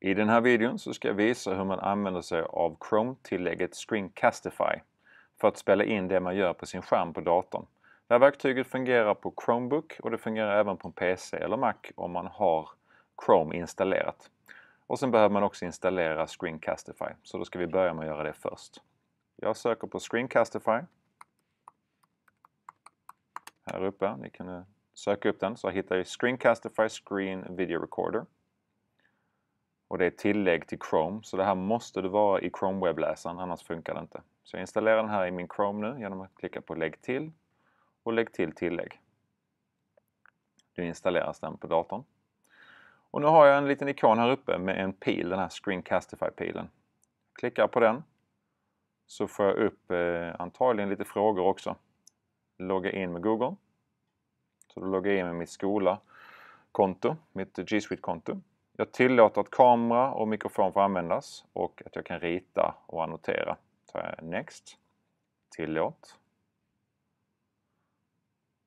I den här videon så ska jag visa hur man använder sig av Chrome-tillägget Screencastify för att spela in det man gör på sin skärm på datorn. Det här verktyget fungerar på Chromebook och det fungerar även på en PC eller Mac om man har Chrome installerat. Och sen behöver man också installera Screencastify, så då ska vi börja med att göra det först. Jag söker på Screencastify. Här uppe, ni kan söka upp den, så hittar jag Screencastify Screen Video Recorder. Och det är tillägg till Chrome, så det här måste du vara i Chrome-webbläsaren, annars funkar det inte. Så jag installerar den här i min Chrome nu genom att klicka på Lägg till och Lägg till tillägg. Nu installeras den på datorn. Och nu har jag en liten ikon här uppe med en pil, den här Screencastify-pilen. Klickar på den så får jag upp eh, antagligen lite frågor också. Logga in med Google. Så då loggar jag in med mitt skola konto, mitt G Suite-konto. Jag tillåter att kamera och mikrofon får användas och att jag kan rita och annotera. Då Tar jag Next, Tillåt.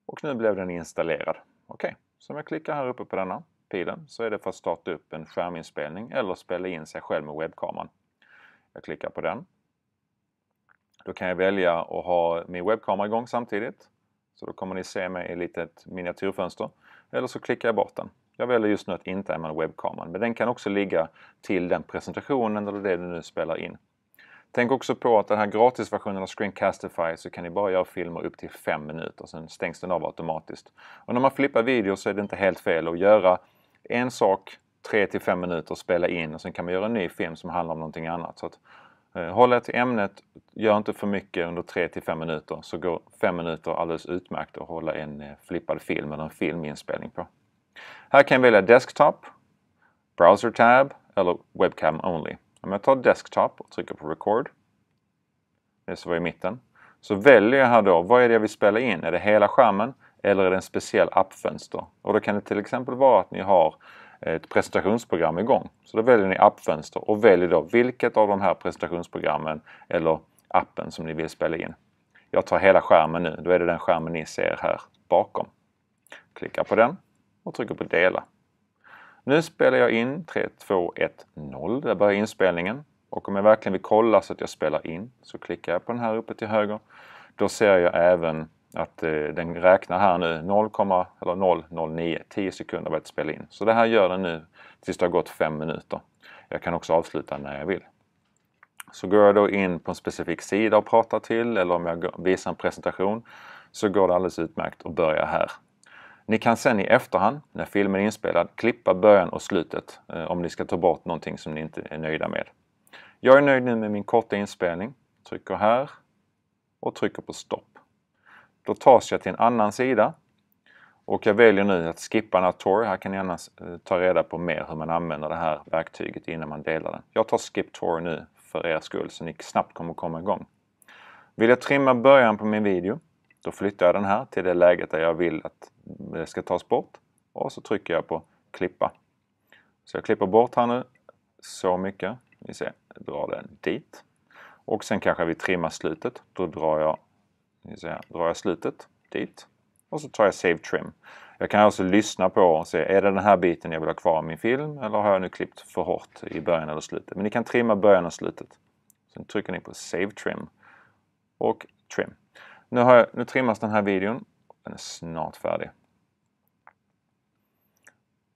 Och nu blev den installerad. Okej, okay. så om jag klickar här uppe på denna pilen så är det för att starta upp en skärminspelning eller spela in sig själv med webbkameran. Jag klickar på den. Då kan jag välja att ha min webbkamera igång samtidigt. Så då kommer ni se mig i ett litet miniatyrfönster. Eller så klickar jag bort den. Jag väljer just nu att inte använda webbkameran, men den kan också ligga till den presentationen eller det du nu spelar in. Tänk också på att den här gratisversionen av Screencastify så kan ni bara göra filmer upp till 5 minuter, sen stängs den av automatiskt. Och när man flippar video så är det inte helt fel att göra en sak 3 till 5 minuter och spela in och sen kan man göra en ny film som handlar om någonting annat. Så att, eh, håll er till ämnet, gör inte för mycket under 3 till 5 minuter så går 5 minuter alldeles utmärkt att hålla en eh, flippad film eller en filminspelning på. Här kan jag välja Desktop, Browser Tab eller Webcam Only. Om jag tar Desktop och trycker på Record, det som var i mitten, så väljer jag här då vad är det jag vill spela in? Är det hela skärmen eller är det en speciell appfönster? Och då kan det till exempel vara att ni har ett presentationsprogram igång. Så då väljer ni appfönster och väljer då vilket av de här presentationsprogrammen eller appen som ni vill spela in. Jag tar hela skärmen nu, då är det den skärmen ni ser här bakom. Klicka på den och trycker på dela. Nu spelar jag in 3, 2, 1, 0. Där börjar inspelningen. Och om jag verkligen vill kolla så att jag spelar in så klickar jag på den här uppe till höger. Då ser jag även att eh, den räknar här nu 0, eller 009, 10 sekunder var att spela in. Så det här gör den nu tills det har gått 5 minuter. Jag kan också avsluta när jag vill. Så går jag då in på en specifik sida och pratar till eller om jag visar en presentation så går det alldeles utmärkt att börja här ni kan sen i efterhand, när filmen är inspelad, klippa början och slutet eh, om ni ska ta bort någonting som ni inte är nöjda med. Jag är nöjd nu med min korta inspelning. Trycker här och trycker på stopp. Då tas jag till en annan sida och jag väljer nu att skippa Nator. Här kan ni annars eh, ta reda på mer hur man använder det här verktyget innan man delar det. Jag tar Skip Tor nu för er skull så ni snabbt kommer komma igång. Vill jag trimma början på min video då flyttar jag den här till det läget där jag vill att det ska tas bort och så trycker jag på klippa. Så jag klipper bort här nu så mycket. Vi ser, jag drar den dit. Och sen kanske vi trimmar slutet. Då drar jag, vi ser, drar jag slutet dit och så tar jag Save Trim. Jag kan också lyssna på och se, är det den här biten jag vill ha kvar i min film eller har jag nu klippt för hårt i början eller slutet? Men ni kan trimma början och slutet. Sen trycker ni på Save Trim och Trim. Nu, har jag, nu trimmas den här videon. Den är snart färdig.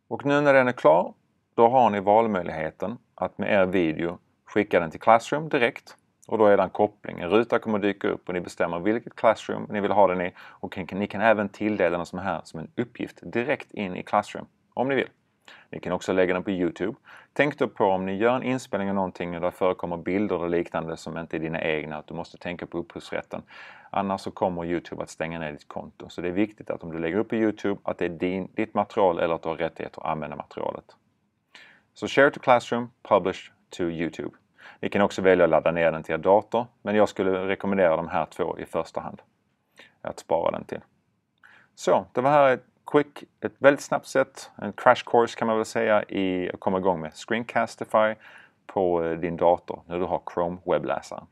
Och nu när den är klar, då har ni valmöjligheten att med er video skicka den till Classroom direkt. Och då är det en koppling. En ruta kommer dyka upp och ni bestämmer vilket Classroom ni vill ha den i. Och ni kan även tilldela den som här som en uppgift direkt in i Classroom om ni vill. Ni kan också lägga den på Youtube. Tänk då på om ni gör en inspelning av någonting och det förekommer bilder och liknande som inte är dina egna, att du måste tänka på upphovsrätten. Annars så kommer Youtube att stänga ner ditt konto. Så det är viktigt att om du lägger upp på Youtube att det är din, ditt material eller att du har rättighet att använda materialet. Så share to classroom, publish to Youtube. Ni kan också välja att ladda ner den till er dator, men jag skulle rekommendera de här två i första hand att spara den till. Så, det var här quick, ett väldigt snabbt sätt, en crash course kan man väl säga, i att komma igång med Screencastify på eh, din dator när du har Chrome webbläsaren.